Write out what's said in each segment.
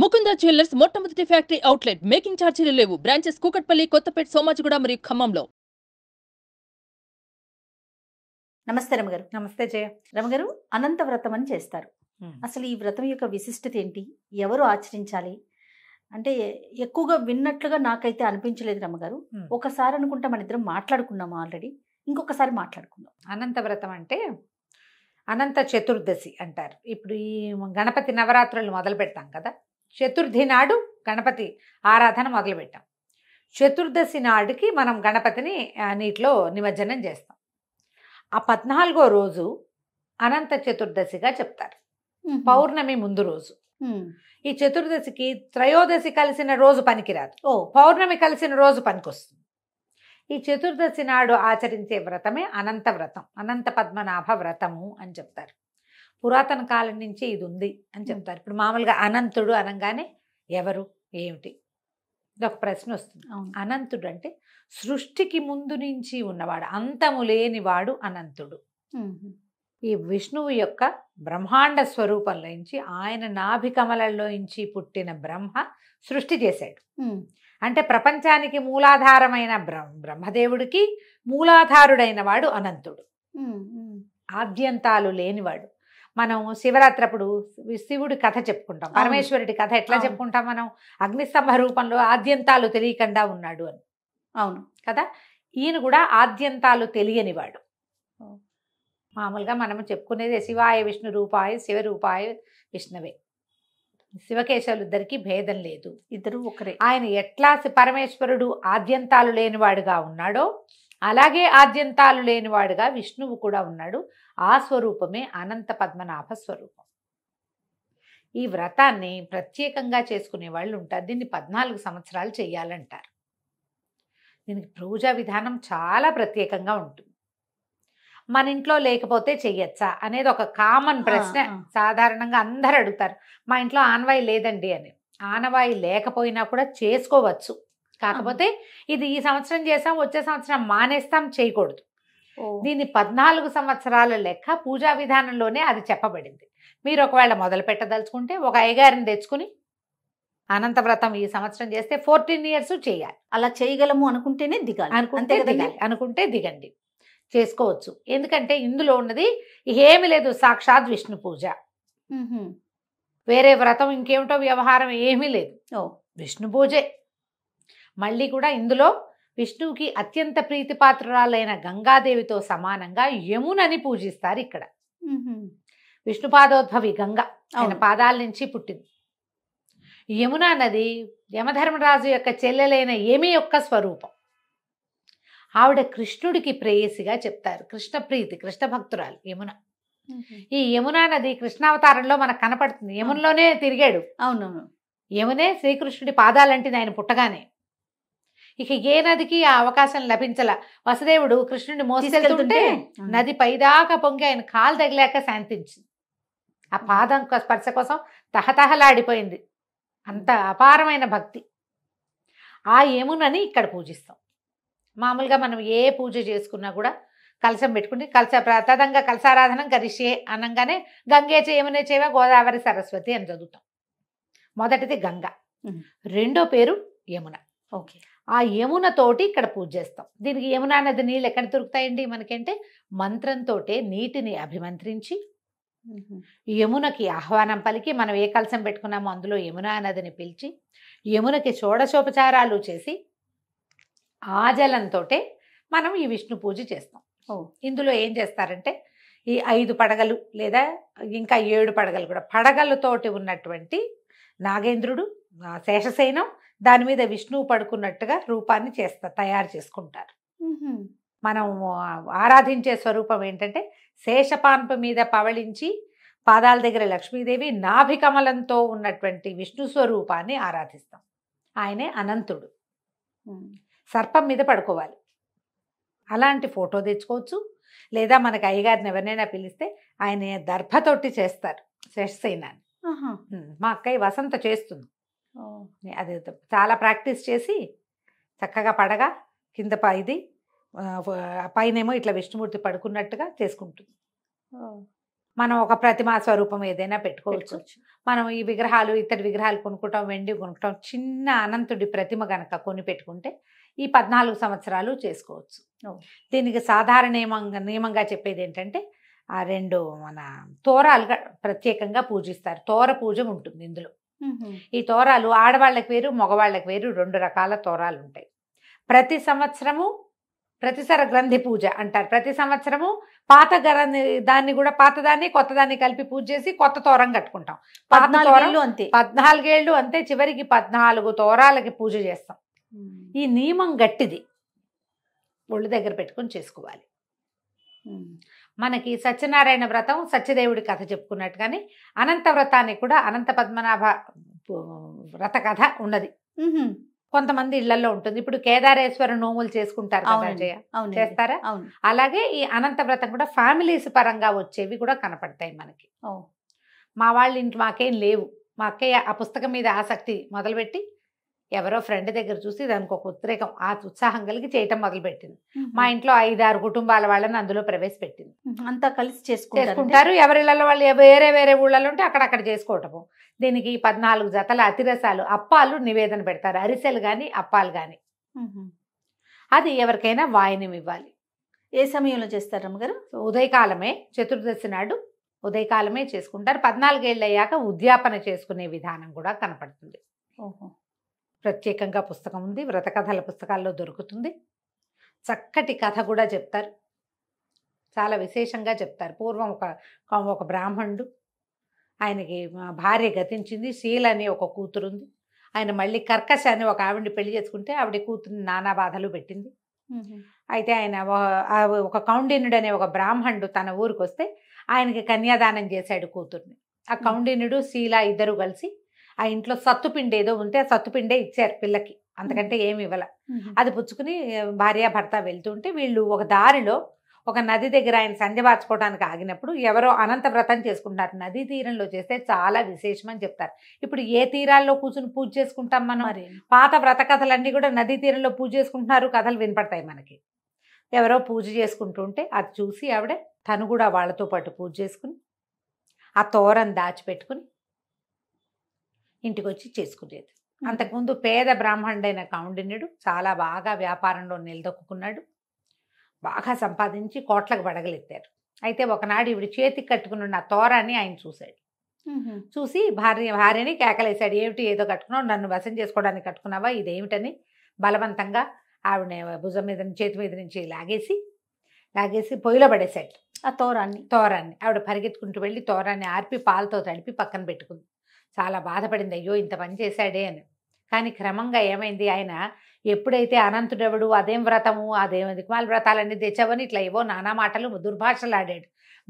Mukunda jewellers మొట్టమొదటి factory outlet making ఛార్జీలు లేవు బ్రాంచెస్ కూకట్పల్లి కొత్తపేట సోమాజిగూడ మరియు ఖమ్మంలో నమస్తే రమగారు నమస్తే జయ రమగారు అనంత వ్రతం అని చేస్తారు అసలు ఈ వ్రతం యొక్క విశిష్టత ఏంటి ఎవరు ఆచరించాలి అంటే ఎక్కువగా విన్నట్లుగా నాకైతే అనిపించలేదు రమగారు ఒకసారి అనుకుంటా మన ఇద్దరం మాట్లాడుకున్నాము ఆల్రెడీ ఇంకొకసారి మాట్లాడుకుందాం అనంత వ్రతం అంటే అనంత చతుర్దశి అంటారు ఇప్పుడు ఈ గణపతి నవరాత్రులు మొదలు పెడతాం కదా చతుర్థి నాడు గణపతి ఆరాధన మొదలుపెట్టాం చతుర్దశి నాడుకి మనం గణపతిని నీటిలో నిమజ్జనం చేస్తాం ఆ పద్నాలుగో రోజు అనంత చతుర్దశిగా చెప్తారు పౌర్ణమి ముందు రోజు ఈ చతుర్దశికి త్రయోదశి కలిసిన రోజు పనికిరాదు ఓ పౌర్ణమి కలిసిన రోజు పనికొస్తుంది ఈ చతుర్దశి నాడు ఆచరించే వ్రతమే అనంత వ్రతం అనంత పద్మనాభ వ్రతము అని చెప్తారు పురాతన కాలం నుంచి ఇది ఉంది అని చెప్తారు ఇప్పుడు మామూలుగా అనంతుడు అనగానే ఎవరు ఏమిటి ఇదొక ప్రశ్న వస్తుంది అనంతుడు అంటే సృష్టికి ముందు నుంచి ఉన్నవాడు అంతము లేనివాడు అనంతుడు ఈ విష్ణువు యొక్క బ్రహ్మాండ స్వరూపంలోంచి ఆయన నాభికమలలోంచి పుట్టిన బ్రహ్మ సృష్టి చేశాడు అంటే ప్రపంచానికి మూలాధారమైన బ్రహ్మదేవుడికి మూలాధారుడైన వాడు అనంతుడు ఆద్యంతాలు లేనివాడు మనం శివరాత్రి అప్పుడు శివుడి కథ చెప్పుకుంటాం పరమేశ్వరుడి కథ ఎట్లా చెప్పుకుంటాం మనం అగ్నిస్తంభ రూపంలో ఆద్యంతాలు తెలియకుండా ఉన్నాడు అని అవును కదా ఈయన కూడా ఆద్యంతాలు తెలియనివాడు మామూలుగా మనం చెప్పుకునేది శివాయ విష్ణు రూపాయ శివరూపాయ విష్ణువే ఇద్దరికి భేదం లేదు ఇద్దరు ఒకరే ఆయన ఎట్లా పరమేశ్వరుడు ఆద్యంతాలు లేనివాడుగా ఉన్నాడో అలాగే ఆద్యంతాలు లేనివాడుగా విష్ణువు కూడా ఉన్నాడు ఆ స్వరూపమే అనంత పద్మనాభ స్వరూపం ఈ వ్రతాన్ని ప్రత్యేకంగా చేసుకునే వాళ్ళు ఉంటారు దీన్ని పద్నాలుగు సంవత్సరాలు చేయాలంటారు దీనికి పూజా విధానం చాలా ప్రత్యేకంగా ఉంటుంది మన ఇంట్లో లేకపోతే చెయ్యొచ్చా అనేది ఒక కామన్ ప్రశ్న సాధారణంగా అందరు అడుగుతారు మా ఇంట్లో ఆనవాయి లేదండి అని ఆనవాయి లేకపోయినా కూడా చేసుకోవచ్చు కాకపోతే ఇది ఈ సంవత్సరం చేసాం వచ్చే సంవత్సరం మానేస్తాం చేయకూడదు దీన్ని పద్నాలుగు సంవత్సరాల లెక్క పూజా విధానంలోనే అది చెప్పబడింది మీరు ఒకవేళ మొదలు పెట్టదలుచుకుంటే ఒక అయ్యగారిని తెచ్చుకుని అనంతవ్రతం ఈ సంవత్సరం చేస్తే ఫోర్టీన్ ఇయర్స్ చేయాలి అలా చేయగలము అనుకుంటేనే దిగాలి అనుకుంటే దిగాలి అనుకుంటే దిగండి చేసుకోవచ్చు ఎందుకంటే ఇందులో ఉన్నది ఏమి లేదు సాక్షాత్ విష్ణు పూజ వేరే వ్రతం ఇంకేమిటో వ్యవహారం ఏమీ లేదు విష్ణు పూజే మళ్ళీ కూడా ఇందులో విష్ణువుకి అత్యంత ప్రీతిపాత్రురాలైన గంగాదేవితో సమానంగా యమునని పూజిస్తారు ఇక్కడ విష్ణుపాదోద్భవి గంగ ఆయన పాదాల నుంచి పుట్టింది యమున నది యమధర్మరాజు యొక్క చెల్లెలైన ఏమి యొక్క స్వరూపం ఆవిడ కృష్ణుడికి ప్రేయసిగా చెప్తారు కృష్ణ ప్రీతి కృష్ణ భక్తురాలు యమున ఈ యమున నది కృష్ణావతారంలో మనకు కనపడుతుంది యమునలోనే తిరిగాడు అవునవును యమునే శ్రీకృష్ణుడి పాదాలంటిది ఆయన పుట్టగానే ఇక ఏ నదికి ఆ అవకాశం లభించల వసుదేవుడు కృష్ణుడిని మోసుకెళ్తుంటే నది పైదాకా పొంగి ఆయన కాలు తగిలాక శాంతించింది ఆ పాదం స్పర్శ కోసం తహతహలాడిపోయింది అంత అపారమైన భక్తి ఆ ఏమునని ఇక్కడ పూజిస్తాం మామూలుగా మనం ఏ పూజ చేసుకున్నా కూడా కలశం పెట్టుకుని కలశ ప్రతదంగా కలశారాధనం కరిషే అనగానే గంగే చేయమనే చేయవా గోదావరి సరస్వతి అని చదువుతాం మొదటిది గంగా రెండో పేరు యమున ఓకే ఆ యమునతోటి ఇక్కడ పూజ చేస్తాం దీనికి యమునా నది నీళ్ళు ఎక్కడ దొరుకుతాయండి మనకంటే మంత్రంతో నీటిని అభిమంత్రించి యమునకి ఆహ్వానం పలికి మనం ఏ కలసం పెట్టుకున్నామో అందులో యమునా నదిని పిలిచి యమునకి షోడశోపచారాలు చేసి ఆ జలంతో మనం ఈ విష్ణు పూజ చేస్తాం ఇందులో ఏం చేస్తారంటే ఈ ఐదు పడగలు లేదా ఇంకా ఏడు పడగలు కూడా పడగలతోటి ఉన్నటువంటి నాగేంద్రుడు శేషసేనం దాని మీద విష్ణువు పడుకున్నట్టుగా రూపాన్ని చేస్తా తయారు చేసుకుంటారు మనం ఆరాధించే స్వరూపం ఏంటంటే శేషపాన్పు మీద పవళించి పాదాల దగ్గర లక్ష్మీదేవి నాభికమలంతో ఉన్నటువంటి విష్ణు స్వరూపాన్ని ఆరాధిస్తాం ఆయనే అనంతుడు సర్పం మీద పడుకోవాలి అలాంటి ఫోటో తెచ్చుకోవచ్చు లేదా మనకి అయ్యగారిని ఎవరినైనా పిలిస్తే ఆయన దర్భతోటి చేస్తారు శేషసేనాన్ని మా అక్కయ్య వసంత చేస్తుంది అది చాలా ప్రాక్టీస్ చేసి చక్కగా పడగా కింద ఇది పైనేమో ఇట్లా విష్ణుమూర్తి పడుకున్నట్టుగా చేసుకుంటుంది మనం ఒక ప్రతిమా స్వరూపం ఏదైనా పెట్టుకోవచ్చు మనం ఈ విగ్రహాలు ఇతడి విగ్రహాలు కొనుక్కోవటం వెండి కొనుక్కోవటం చిన్న అనంతుడి ప్రతిమ గనక కొని పెట్టుకుంటే ఈ పద్నాలుగు సంవత్సరాలు చేసుకోవచ్చు దీనికి సాధారణ నియమంగా నియమంగా చెప్పేది ఏంటంటే ఆ రెండు మన తోరాలుగా ప్రత్యేకంగా పూజిస్తారు తోర పూజ ఉంటుంది ఇందులో ఈ తోరాలు ఆడవాళ్ళకి వేరు మగవాళ్ళకి వేరు రెండు రకాల తోరాలు ఉంటాయి ప్రతి సంవత్సరము ప్రతిసర గ్రంథి పూజ అంటారు ప్రతి సంవత్సరము పాత గ్రంథి దాన్ని కూడా పాతదాన్ని కొత్తదాన్ని కలిపి పూజ చేసి కొత్త తోరం కట్టుకుంటాం పద్నాలుగు అంతే పద్నాలుగేళ్ళు అంతే చివరికి పద్నాలుగు తోరాలకి పూజ చేస్తాం ఈ నియమం గట్టిది ఒళ్ళు దగ్గర పెట్టుకొని చేసుకోవాలి మనకి సత్యనారాయణ వ్రతం సత్యదేవుడి కథ చెప్పుకున్నట్టు కానీ అనంత వ్రతాన్ని కూడా అనంత పద్మనాభ వ్రత కథ ఉన్నది కొంతమంది ఇళ్లలో ఉంటుంది ఇప్పుడు కేదారేశ్వర నోములు చేసుకుంటారు చేస్తారా అలాగే ఈ అనంత వ్రతం కూడా ఫ్యామిలీస్ పరంగా వచ్చేవి కూడా కనపడతాయి మనకి మా వాళ్ళ ఇంటి మాకేం లేవు మా అక్కయ్య ఆ పుస్తకం మీద ఆసక్తి మొదలుపెట్టి ఎవరో ఫ్రెండ్ దగ్గర చూసి దానికి ఒక ఉద్రేకం ఆ ఉత్సాహం కలిగి చేయటం మొదలుపెట్టింది మా ఇంట్లో ఐదారు కుటుంబాల వాళ్ళని అందులో ప్రవేశపెట్టింది అంతా కలిసి చేసుకుంటారు ఎవరిళ్ళ వాళ్ళు వేరే వేరే ఊళ్ళలో ఉంటే అక్కడక్కడ చేసుకోవటము దీనికి పద్నాలుగు జతల అతిరసాలు అప్పాలు నివేదన పెడతారు అరిసెలు కానీ అప్పాలు కానీ అది ఎవరికైనా వాయినం ఇవ్వాలి ఏ సమయంలో చేస్తారు అమ్మగారు ఉదయకాలమే చతుర్దశి నాడు ఉదయకాలమే చేసుకుంటారు పద్నాలుగేళ్ళు అయ్యాక ఉద్యాపన చేసుకునే విధానం కూడా కనపడుతుంది ఓహో ప్రత్యేకంగా పుస్తకం ఉంది వ్రత కథల పుస్తకాల్లో దొరుకుతుంది చక్కటి కథ కూడా చెప్తారు చాలా విశేషంగా చెప్తారు పూర్వం ఒక ఒక బ్రాహ్మణుడు ఆయనకి భార్య గతించింది శీల అనే ఒక కూతురుంది ఆయన మళ్ళీ కర్కశ అని ఒక ఆవిడిని పెళ్లి చేసుకుంటే ఆవిడ కూతురుని నానా బాధలు పెట్టింది అయితే ఆయన ఒక కౌండిన్యుడు అనే ఒక బ్రాహ్మణుడు తన ఊరికి వస్తే ఆయనకి కన్యాదానం చేశాడు కూతుర్ని ఆ కౌండిన్యుడు శీల ఇద్దరు కలిసి ఆ ఇంట్లో సత్తుపిండి ఏదో ఉంటే ఆ సత్తుపిండే ఇచ్చారు పిల్లకి అంతకంటే ఏమి ఇవ్వాల అది పుచ్చుకుని భార్య భర్త వెళ్తుంటే వీళ్ళు ఒక దారిలో ఒక నది దగ్గర ఆయన సంధ్యబార్చుకోవడానికి ఆగినప్పుడు ఎవరో అనంత వ్రతం చేసుకుంటారు నదీ తీరంలో చేస్తే చాలా విశేషం అని చెప్తారు ఇప్పుడు ఏ తీరాల్లో కూర్చుని పూజ చేసుకుంటాం మనం పాత వ్రత కథలన్నీ కూడా నదీ తీరంలో పూజ చేసుకుంటున్నారు కథలు వినపడతాయి మనకి ఎవరో పూజ చేసుకుంటుంటే అది చూసి ఆవిడ తను కూడా వాళ్ళతో పాటు పూజ చేసుకుని ఆ తోరను దాచిపెట్టుకుని ఇంటికి వచ్చి చేసుకునేది అంతకుముందు పేద బ్రాహ్మణుడైన కౌండిన్యుడు చాలా బాగా వ్యాపారంలో నిలదొక్కున్నాడు బాగా సంపాదించి కోట్లకు పడగలెత్తారు అయితే ఒకనాడు ఇవిడు చేతికి కట్టుకున్న తోరాన్ని ఆయన చూశాడు చూసి భార్య భార్యని కేకలేశాడు ఏమిటి ఏదో కట్టుకున్నావు నన్ను వశం చేసుకోవడానికి కట్టుకున్నావా ఇదేమిటని బలవంతంగా ఆవిడ భుజం మీద చేతి మీద నుంచి లాగేసి లాగేసి పొయ్యిలో పడేశాడు ఆ తోరాన్ని తోరాన్ని ఆవిడ పరిగెత్తుకుంటూ వెళ్ళి తోరాన్ని ఆర్పి పాలతో తడిపి పక్కన పెట్టుకుంది చాలా బాధపడింది అయ్యో ఇంత పని చేశాడే అని కానీ క్రమంగా ఏమైంది ఆయన ఎప్పుడైతే అనంతుడెవడు అదేం వ్రతము అదేం దిక్మాల వ్రతాలన్నీ తెచ్చావని ఇట్లా ఏవో నానా మాటలు దుర్భాషలాడాడు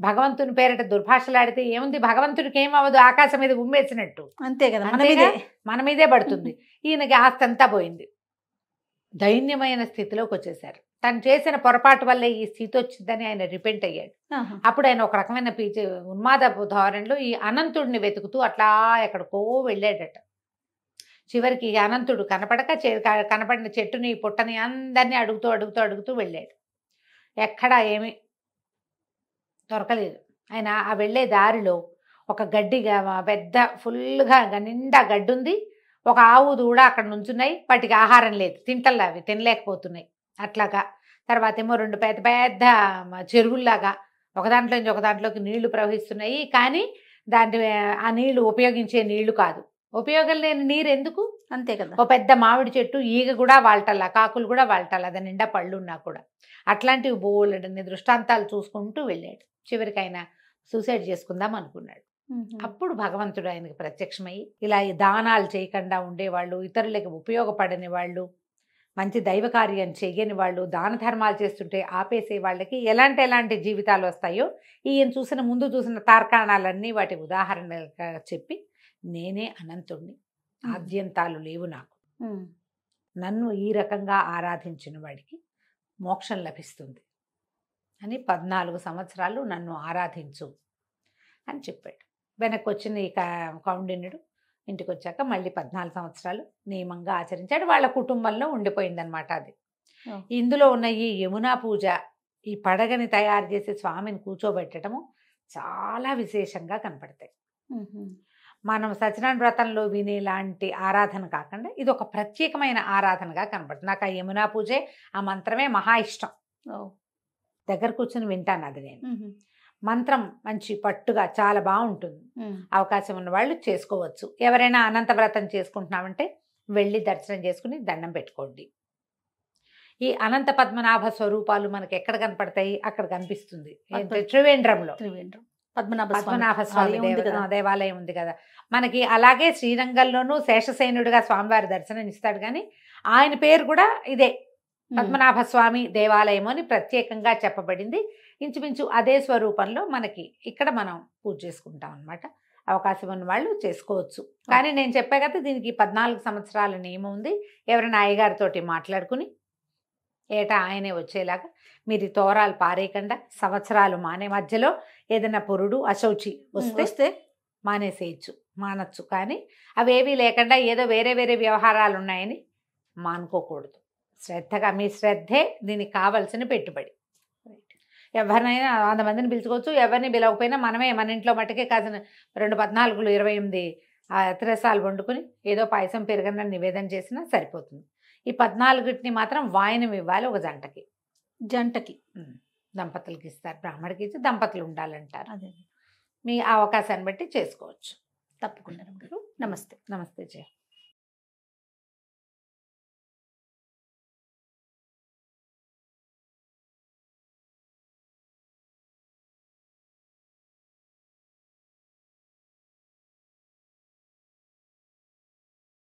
భగవంతుని పేరిట దుర్భాషలాడితే ఏముంది భగవంతుడికి ఏమవ్వదు ఆకాశం మీద ఉమ్మేసినట్టు అంతే కదా మన మీదే మన మీదే పడుతుంది ఈయనకి ఆస్తి అంతా పోయింది దైన్యమైన స్థితిలోకి వచ్చేసారు తను చేసిన పొరపాటు వల్ల ఈ స్థితి వచ్చిందని ఆయన రిపెంట్ అయ్యాడు అప్పుడు ఆయన ఒక రకమైన పీచ ఉన్మాద ధోరణిలో ఈ అనంతుడిని వెతుకుతూ అట్లా ఎక్కడికో వెళ్ళాడట చివరికి అనంతుడు కనపడక కనపడిన చెట్టుని పుట్టని అందరినీ అడుగుతూ అడుగుతూ అడుగుతూ వెళ్ళాడు ఎక్కడా ఏమీ దొరకలేదు ఆయన ఆ వెళ్ళే దారిలో ఒక గడ్డిగా పెద్ద ఫుల్గా నిండా గడ్డి ఉంది ఒక ఆవు దూడ అక్కడ నుంచున్నాయి వాటికి ఆహారం లేదు తింటల్లా అవి తినలేకపోతున్నాయి అట్లాగా తర్వాత ఏమో రెండు పెద్ద పెద్ద చెరువుల్లాగా ఒక దాంట్లో నుంచి ఒక దాంట్లోకి నీళ్లు ప్రవహిస్తున్నాయి కానీ దాంట్లో ఆ నీళ్లు ఉపయోగించే నీళ్లు కాదు ఉపయోగం లేని నీరు ఎందుకు అంతే కదా ఓ పెద్ద మామిడి చెట్టు ఈగ కూడా వాళ్ళటల్లా కాకులు కూడా వాళ్ళటల్లా దాని నిండా పళ్ళు ఉన్నా కూడా అట్లాంటివి బోలెడని దృష్టాంతాలు చూసుకుంటూ వెళ్ళాడు చివరికైనా సూసైడ్ చేసుకుందాం అనుకున్నాడు అప్పుడు భగవంతుడు ఆయనకి ప్రత్యక్షమై ఇలా దానాలు చేయకుండా ఉండేవాళ్ళు ఇతరులకు ఉపయోగపడని వాళ్ళు మంచి దైవ కార్యం చేయని వాళ్ళు దాన ధర్మాలు చేస్తుంటే ఆపేసే వాళ్ళకి ఎలాంటి ఎలాంటి జీవితాలు వస్తాయో ఈయన చూసిన ముందు చూసిన తార్కాణాలన్నీ వాటి ఉదాహరణగా చెప్పి నేనే అనంతుణ్ణి ఆద్యంతాలు లేవు నాకు నన్ను ఈ రకంగా ఆరాధించిన వాడికి మోక్షం లభిస్తుంది అని పద్నాలుగు సంవత్సరాలు నన్ను ఆరాధించు అని చెప్పాడు వెనక్కి వచ్చిన ఈ కౌండిన్యుడు ఇంటికి వచ్చాక మళ్ళీ పద్నాలుగు సంవత్సరాలు నియమంగా ఆచరించాడు వాళ్ళ కుటుంబంలో ఉండిపోయిందనమాట అది ఇందులో ఉన్న ఈ యమునా పూజ ఈ పడగని తయారు చేసి స్వామిని కూర్చోబెట్టడము చాలా విశేషంగా కనపడతాయి మనం సత్యనారాయణ వ్రతంలో వినేలాంటి ఆరాధన కాకుండా ఇది ఒక ప్రత్యేకమైన ఆరాధనగా కనపడుతుంది నాకు ఆ యమునా పూజే ఆ మంత్రమే మహా ఇష్టం దగ్గర కూర్చొని వింటాను అది నేను మంత్రం మంచి పట్టుగా చాలా బాగుంటుంది అవకాశం ఉన్న వాళ్ళు చేసుకోవచ్చు ఎవరైనా అనంత వ్రతం చేసుకుంటున్నామంటే వెళ్ళి దర్శనం చేసుకుని దండం పెట్టుకోండి ఈ అనంత పద్మనాభ స్వరూపాలు మనకి ఎక్కడ కనపడతాయి అక్కడ కనిపిస్తుంది త్రివేంద్రంలో పద్మనాభ పద్మనాభ స్వామి దేవాలయం ఉంది కదా మనకి అలాగే శ్రీరంగంలోనూ శేషసేనుడిగా స్వామివారి దర్శనం ఇస్తాడు కానీ ఆయన పేరు కూడా ఇదే పద్మనాభస్వామి దేవాలయం అని ప్రత్యేకంగా చెప్పబడింది ఇంచుమించు అదే స్వరూపంలో మనకి ఇక్కడ మనం పూజ చేసుకుంటాం అనమాట అవకాశం ఉన్న వాళ్ళు చేసుకోవచ్చు కానీ నేను చెప్పే కదా దీనికి పద్నాలుగు సంవత్సరాల నియమం ఉంది ఎవరైనా అయ్యగారితోటి మాట్లాడుకుని ఏటా ఆయనే వచ్చేలాగా మీరు తోరాలు పారేయకుండా సంవత్సరాలు మానే మధ్యలో ఏదైనా పురుడు అశౌచి వస్తే మానేసేయచ్చు మానచ్చు కానీ అవేవీ లేకుండా ఏదో వేరే వేరే వ్యవహారాలు ఉన్నాయని మానుకోకూడదు శ్రద్ధగా మీ శ్రద్ధే దీనికి కావలసిన పెట్టుబడి ఎవరినైనా వంద మందిని పిలుచుకోవచ్చు ఎవరిని పిలవకపోయినా మనమే మన ఇంట్లో మట్టుకే కాసిన రెండు పద్నాలుగులు ఇరవై ఎనిమిది తిరసాలు వండుకుని ఏదో పాయసం పెరగనని నివేదన చేసినా సరిపోతుంది ఈ పద్నాలుగుటిని మాత్రం వాయనం ఇవ్వాలి ఒక జంటకి జంటకి దంపతులకి ఇస్తారు బ్రాహ్మడికి ఇచ్చి దంపతులు ఉండాలంటారు అదే మీ అవకాశాన్ని బట్టి చేసుకోవచ్చు తప్పకుండా నమస్తే నమస్తే జయ